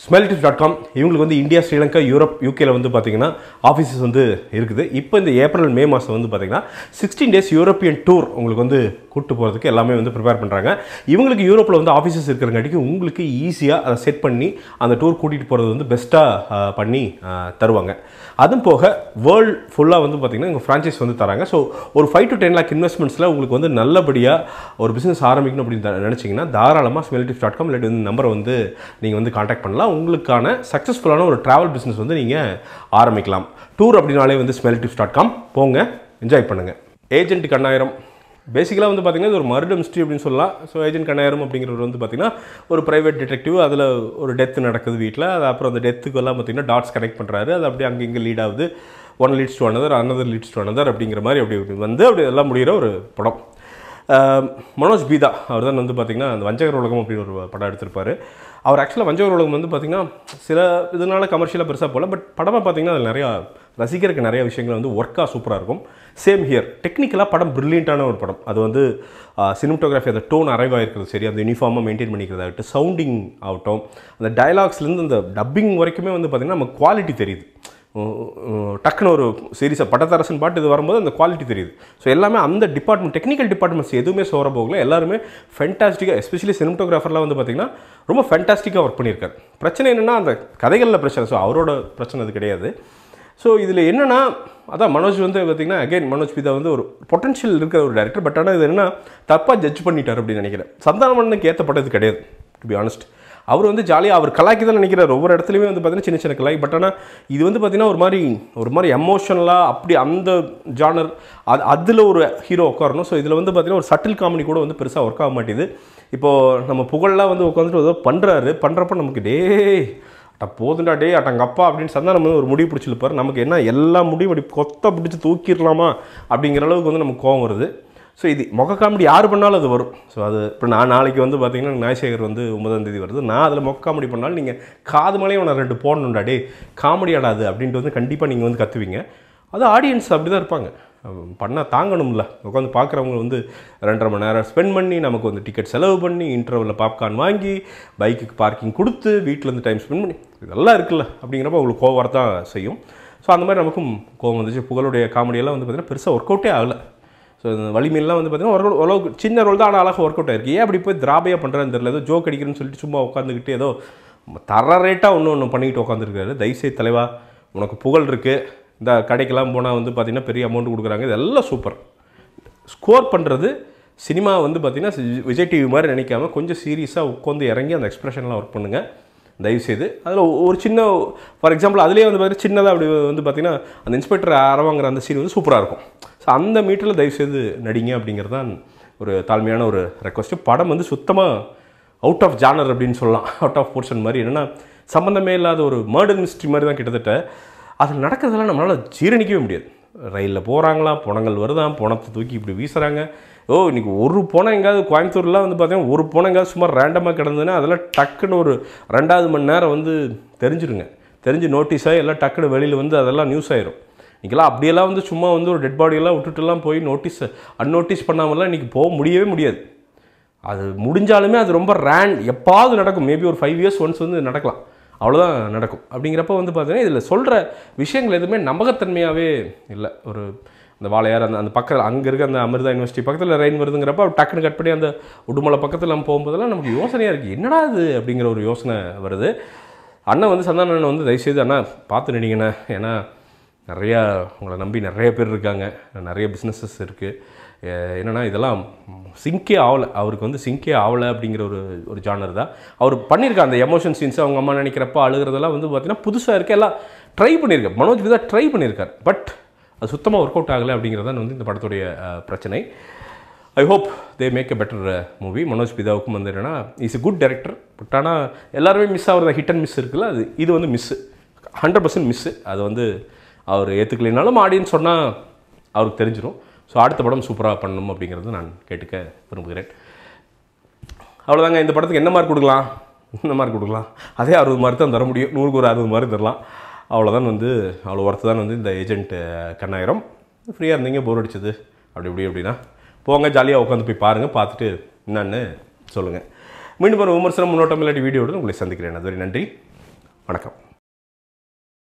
tips dot com இவங்களுக்கு வந்து India Sri Lanka Europe யூகேல வந்து பார்த்தீங்கன்னா ஆஃபீஸஸ் வந்து இருக்குது இப்போ இந்த ஏப்ரல் மே மாதம் வந்து பார்த்தீங்கன்னா சிக்ஸ்டீன் டேஸ் யூரோப்பியன் டூர் உங்களுக்கு வந்து கூப்பிட்டு போகிறதுக்கு எல்லாமே வந்து ப்ரிப்பேர் பண்ணுறாங்க இவங்களுக்கு யூரோப்பில் வந்து ஆஃபீஸஸ் இருக்கிறங்காட்டிக்கு உங்களுக்கு ஈஸியாக அதை செட் பண்ணி அந்த டூர் கூட்டிகிட்டு போகிறது வந்து பெஸ்ட்டாக பண்ணி தருவாங்க அதுவும் போக வேர்ல்டு ஃபுல்லாக வந்து பார்த்திங்கன்னா இங்கே ஃப்ரான்ச்சைஸ் வந்து தராங்க ஸோ ஒரு ஃபைவ் டு டென் லேக் இன்வெஸ்ட்மெண்ட்ஸில் உங்களுக்கு வந்து நல்லபடியாக ஒரு பிஸ்னஸ் ஆரம்பிக்கணும் அப்படின்னு நினச்சிங்கன்னா தாராளமாக டிப்ஸ் டாட் காம் இல்லாட்டி வந்து நம்பரை வந்து நீங்கள் வந்து காண்டாக்ட் பண்ணலாம் தான் உங்களுக்கான சக்ஸஸ்ஃபுல்லான ஒரு ட்ராவல் பிஸ்னஸ் வந்து நீங்கள் ஆரம்பிக்கலாம் டூர் அப்படின்னாலே வந்து ஸ்மெல் டிப்ஸ் டாட் காம் போங்க என்ஜாய் பண்ணுங்கள் ஏஜென்ட் கண்ணாயிரம் பேசிக்கலாக வந்து பார்த்திங்கன்னா இது ஒரு மருடம் மிஸ்ட்ரி அப்படின்னு சொல்லலாம் ஸோ ஏஜென்ட் கண்ணாயிரம் அப்படிங்கிறவர் வந்து பார்த்திங்கன்னா ஒரு ப்ரைவேட் டிடெக்டிவ் அதில் ஒரு டெத்து நடக்குது வீட்டில் அது அப்புறம் அந்த டெத்துக்கு எல்லாம் பார்த்திங்கன்னா டாட்ஸ் கனெக்ட் பண்ணுறாரு அது அப்படியே அங்கே இங்கே லீட் ஆகுது one leads to another another leads to another அப்படிங்கிற மாதிரி அப்படி வந்து அப்படி எல்லாம் முடிகிற ஒரு படம் மனோஜ் பீதா அவர் தான் வந்து பார்த்திங்கன்னா அந்த வஞ்சகர் உலகம் அப்படின்னு ஒரு படம் எடுத்திருப்பார் அவர் ஆக்சுவலாக வஞ்சகர் உலகம் வந்து பார்த்திங்கன்னா சில இதனால் கமர்ஷியலாக பெருசாக போகல பட் படமாக பார்த்திங்கன்னா அதில் நிறையா ரசிக்கிறதுக்கு நிறைய விஷயங்கள் வந்து ஒர்க்காக சூப்பராக இருக்கும் சேம் ஹியர் டெக்னிக்கலாக படம் ப்ரில்லியண்ட்டான ஒரு படம் அது வந்து சினிமட்டோகிராஃபி அந்த டோன் அரைவாக இருக்கிறது சரி அந்த யூனிஃபார்மாக மெயின்டைன் பண்ணிக்கிறதாகட்டும் சவுண்டிங் ஆகட்டும் அந்த டைலாக்ஸ்லேருந்து அந்த டப்பிங் வரைக்குமே வந்து பார்த்திங்கன்னா நமக்கு குவாலிட்டி தெரியுது டக்குன்னு ஒரு சீரியஸாக பட்டத்தரசன் பாட்டு இது வரும்போது அந்த குவாலிட்டி தெரியுது ஸோ எல்லாமே அந்த டிபார்ட்மெண்ட் டெக்னிக்கல் டிபார்ட்மெண்ட்ஸ் எதுவுமே சோற போகல எல்லாருமே ஃபென்டாஸ்டிக்காக எஸ்பெஷலி சினிமட்டோகிராஃபர்லாம் வந்து பார்த்திங்கன்னா ரொம்ப ஃபென்டாஸ்டிக்காக ஒர்க் பண்ணியிருக்காரு பிரச்சனை என்னென்னா அந்த கதைகளில் பிரச்சனை ஸோ அவரோட பிரச்சனை அது கிடையாது ஸோ இதில் என்னென்னா அதான் மனோஜ் வந்து பார்த்திங்கன்னா அகைன் மனோஜ் பிதா வந்து ஒரு பொட்டன்ஷியல் இருக்கிற ஒரு டேரக்டர் பட் ஆனால் இது என்ன தப்பாக ஜட்ஜ் பண்ணிட்டார் அப்படின்னு நினைக்கிறேன் சந்தானமன்னனுக்கு ஏற்றப்பட்டது கிடையாது டு பி ஆனஸ்ட் அவர் வந்து ஜாலியாக அவர் கலாக்கி தான் நினைக்கிறார் ஒவ்வொரு இடத்துலையுமே வந்து பார்த்தீங்கன்னா சின்ன சின்ன கலாய் பட் ஆனால் இது வந்து பார்த்திங்கன்னா ஒரு மாதிரி ஒரு மாதிரி எமோஷனலாக அப்படி அந்த ஜானர் அது அதில் ஒரு ஹீரோ உட்காரணும் ஸோ இதில் வந்து பார்த்திங்கன்னா ஒரு சட்டில் காமெடி கூட வந்து பெருசாக ஒர்க் ஆக மாட்டேது இப்போது நம்ம புகழெலாம் வந்து உட்காந்துட்டு ஏதோ பண்ணுறாரு பண்ணுறப்ப நமக்கு டே அட்டா போதுண்டா டே அப்பா அப்படின்னு நம்ம வந்து ஒரு முடிவு பிடிச்சிருப்பார் நமக்கு என்ன எல்லா முடியும் அப்படி கொத்த பிடிச்சி தூக்கிடலாமா அப்படிங்கிற அளவுக்கு வந்து நமக்கு கோவம் வருது ஸோ இது முக காமெடி யார் பண்ணாலும் அது வரும் ஸோ அது இப்போ நான் நாளைக்கு வந்து பார்த்தீங்கன்னா நாயசேகர் வந்து ஒன்பதாம் தேதி வருது நான் அதில் முக காமெடி பண்ணாலும் நீங்கள் காது மலையும் நான் ரெண்டு போடணும்டா டே காமெடி ஆடாது அப்படின்ட்டு வந்து கண்டிப்பாக நீங்கள் வந்து கற்றுவீங்க அது ஆடியன்ஸ் அப்படி தான் இருப்பாங்க பண்ணால் தாங்கணும்ல உட்காந்து பார்க்குறவங்க வந்து ரெண்டரை மணி நேரம் ஸ்பெண்ட் பண்ணி நமக்கு வந்து டிக்கெட் செலவு பண்ணி இன்டர்வலில் பாப்கார்ன் வாங்கி பைக்குக்கு பார்க்கிங் கொடுத்து வீட்டில் இருந்து டைம் ஸ்பெண்ட் பண்ணி இதெல்லாம் இருக்குல்ல அப்படிங்கிறப்ப அவங்களுக்கு கோவம் வரதான் செய்யும் ஸோ அந்த மாதிரி நமக்கும் கோவம் வந்துச்சு புகழுடைய காமெடியெல்லாம் வந்து பார்த்திங்கன்னா பெருசாக ஒர்க் அவுட்டே ஆகலை ஸோ இந்த வலிமையெல்லாம் வந்து பார்த்திங்கன்னா ஒரு அளவுக்கு சின்ன ரோல் தான் ஆனால் அழகாக ஒர்க் அவுட் ஆயிருக்கு ஏன் அப்படி போய் திராபையாக பண்ணுறதுன்னு தெரியல ஏதோ ஜோக் அடிக்கிறேன்னு சொல்லிட்டு சும்மா உட்காந்துக்கிட்டு ஏதோ தர ரேட்டாக ஒன்று ஒன்று பண்ணிக்கிட்டு உட்காந்துருக்காரு தயவுசெய்து தலைவா உனக்கு புகழ் இருக்குது இந்த கடைக்கெல்லாம் போனால் வந்து பார்த்திங்கன்னா பெரிய அமௌண்ட் கொடுக்குறாங்க இதெல்லாம் சூப்பர் ஸ்கோர் பண்ணுறது சினிமா வந்து பார்த்திங்கன்னா விஜய் டிவி மாதிரி நினைக்காம கொஞ்சம் சீரியஸாக உட்காந்து இறங்கி அந்த எக்ஸ்ப்ரெஷன்லாம் ஒர்க் பண்ணுங்கள் தயவுசெய்து அதில் ஒரு சின்ன ஃபார் எக்ஸாம்பிள் அதுலேயே வந்து பார்த்தீங்கன்னா சின்னதாக அப்படி வந்து பார்த்திங்கன்னா அந்த இன்ஸ்பெக்டர் ஆரவாங்கிற அந்த சீன் வந்து சூப்பராக இருக்கும் ஸோ அந்த மீட்டரில் தயவுசெய்து நடிங்க அப்படிங்கிறது தான் ஒரு தாழ்மையான ஒரு ரெக்வஸ்ட்டு படம் வந்து சுத்தமாக அவுட் ஆஃப் ஜானர் அப்படின்னு சொல்லலாம் அவுட் ஆஃப் போர்ஷன் மாதிரி என்னென்னா சம்மந்தமே இல்லாத ஒரு மர்டர் மிஸ்ட்ரி மாதிரி தான் கிட்டத்தட்ட அதில் நடக்கிறதெல்லாம் நம்மளால் ஜீரணிக்கவே முடியாது ரயிலில் போகிறாங்களாம் புணங்கள் வருதான் புணத்தை தூக்கி இப்படி வீசுகிறாங்க ஓ இன்றைக்கி ஒரு புணம் எங்கேயாவது கோயம்புத்தூர்லாம் வந்து பார்த்தீங்கன்னா ஒரு புணம் எங்கேயாவது சும்மா ரேண்டமாக கிடந்ததுன்னா அதெல்லாம் டக்குன்னு ஒரு ரெண்டாவது மணி நேரம் வந்து தெரிஞ்சிருங்க தெரிஞ்சு நோட்டீஸாக எல்லாம் டக்குன்னு வெளியில் வந்து அதெல்லாம் நியூஸ் ஆயிரும் இன்றைக்கெல்லாம் அப்படியெல்லாம் வந்து சும்மா வந்து ஒரு டெட் பாடியெல்லாம் விட்டுட்டுலாம் போய் நோட்டீஸ் அன்னோட்டீஸ் பண்ணாமலாம் இன்றைக்கி போக முடியவே முடியாது அது முடிஞ்சாலுமே அது ரொம்ப ரேண்ட் எப்பாவது நடக்கும் மேபி ஒரு ஃபைவ் இயர்ஸ் ஒன்ஸ் வந்து நடக்கலாம் அவ்வளோதான் நடக்கும் அப்படிங்கிறப்ப வந்து பார்த்தீங்கன்னா இதில் சொல்கிற விஷயங்கள் எதுவுமே நம்பகத்தன்மையாகவே இல்லை ஒரு அந்த வாழையார் அந்த அந்த பக்கத்தில் அங்கே இருக்க அந்த அமிர்தா யூனிவர்சிட்டி பக்கத்தில் ரெயின் வருதுங்கிறப்ப டக்குன்னு கட் பண்ணி அந்த உடுமலை பக்கத்தில் நம்ம போகும்போதெல்லாம் நமக்கு யோசனையாக இருக்குது என்னடா இது அப்படிங்கிற ஒரு யோசனை வருது அண்ணன் வந்து சந்தானண்ணன் வந்து தயவுசெய்து அண்ணா பார்த்து நினைங்கண்ணே ஏன்னா நிறையா உங்களை நம்பி நிறைய பேர் இருக்காங்க நிறைய பிஸ்னஸஸ் இருக்குது என்னென்னா இதெல்லாம் சிங்கே ஆகலை அவருக்கு வந்து சிங்கே ஆகலை அப்படிங்கிற ஒரு ஒரு ஜானர் தான் அவர் பண்ணியிருக்காரு அந்த எமோஷன் சீன்ஸ் அவங்க அம்மா நினைக்கிறப்ப அழுகிறதெல்லாம் வந்து பார்த்திங்கன்னா புதுசாக இருக்குது எல்லாம் ட்ரை பண்ணியிருக்கேன் மனோஜ் விதா ட்ரை பண்ணியிருக்கார் பட் அது சுத்தமாக ஒர்க் அவுட் ஆகலை அப்படிங்கிறதான் வந்து இந்த படத்துடைய பிரச்சனை I hope they make a better movie Manoj பிதாவுக்கும் வந்து என்னென்னா is a good director but ஆனால் எல்லாருமே மிஸ் ஆகிறத ஹிட் அண்ட் மிஸ் இருக்குல்ல அது இது வந்து மிஸ்ஸு ஹண்ட்ரட் பர்சன்ட் மிஸ்ஸு அது வந்து அவர் ஏற்றுக்கலைனாலும் ஆடியன்ஸ் சொன்னால் அவருக்கு தெரிஞ்சிடும் ஸோ அடுத்த படம் சூப்பராக பண்ணணும் அப்படிங்கிறது நான் கேட்டுக்க விரும்புகிறேன் அவ்வளோதாங்க இந்த படத்துக்கு என்ன மார்க் கொடுக்கலாம் என்ன மார்க் கொடுக்கலாம் அதே அறுபது மார்க் தான் தர முடியும் நூறுக்கு ஒரு அறுபது மார்க் தரலாம் அவ்வளோதான் வந்து அவ்வளோ ஒர்த்து தான் வந்து இந்த ஏஜென்ட்டு கண்ணாயிரம் ஃப்ரீயாக இருந்தீங்க போர் அடிச்சது அப்படி இப்படி அப்படின்னா போங்க ஜாலியாக உட்காந்து போய் பாருங்கள் பார்த்துட்டு என்னன்னு சொல்லுங்கள் மீண்டும் ஒரு விமர்சனம் முன்னோட்டம் இல்லாட்டி வீடியோடு உங்களை சந்திக்கிறேன் அதுவரை நன்றி வணக்கம்